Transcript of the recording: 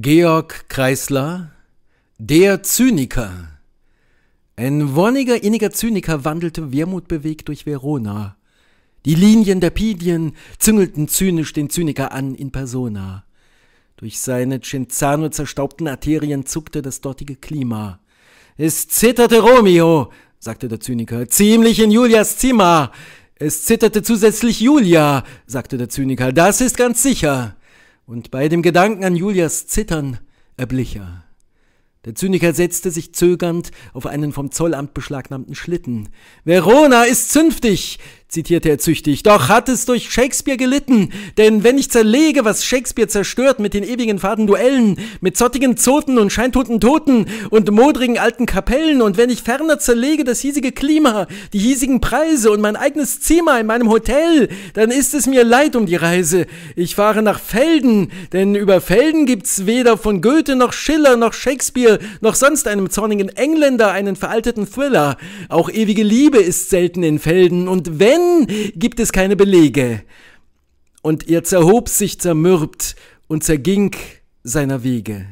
Georg Kreisler, der Zyniker. Ein wonniger, inniger Zyniker wandelte wehmutbewegt durch Verona. Die Linien der Pidien züngelten zynisch den Zyniker an in persona. Durch seine Cinzano zerstaubten Arterien zuckte das dortige Klima. Es zitterte Romeo, sagte der Zyniker, ziemlich in Julias Zimmer. Es zitterte zusätzlich Julia, sagte der Zyniker, das ist ganz sicher und bei dem Gedanken an Julias Zittern erblich er. Der Zyniker setzte sich zögernd auf einen vom Zollamt beschlagnahmten Schlitten. Verona ist zünftig! zitierte er züchtig, doch hat es durch Shakespeare gelitten, denn wenn ich zerlege, was Shakespeare zerstört mit den ewigen faden Duellen, mit zottigen Zoten und scheintoten Toten und modrigen alten Kapellen, und wenn ich ferner zerlege das hiesige Klima, die hiesigen Preise und mein eigenes Zimmer in meinem Hotel, dann ist es mir leid um die Reise. Ich fahre nach Felden, denn über Felden gibt's weder von Goethe noch Schiller noch Shakespeare noch sonst einem zornigen Engländer einen veralteten Thriller. Auch ewige Liebe ist selten in Felden, und wenn Nein, gibt es keine Belege. Und er zerhob sich zermürbt und zerging seiner Wege.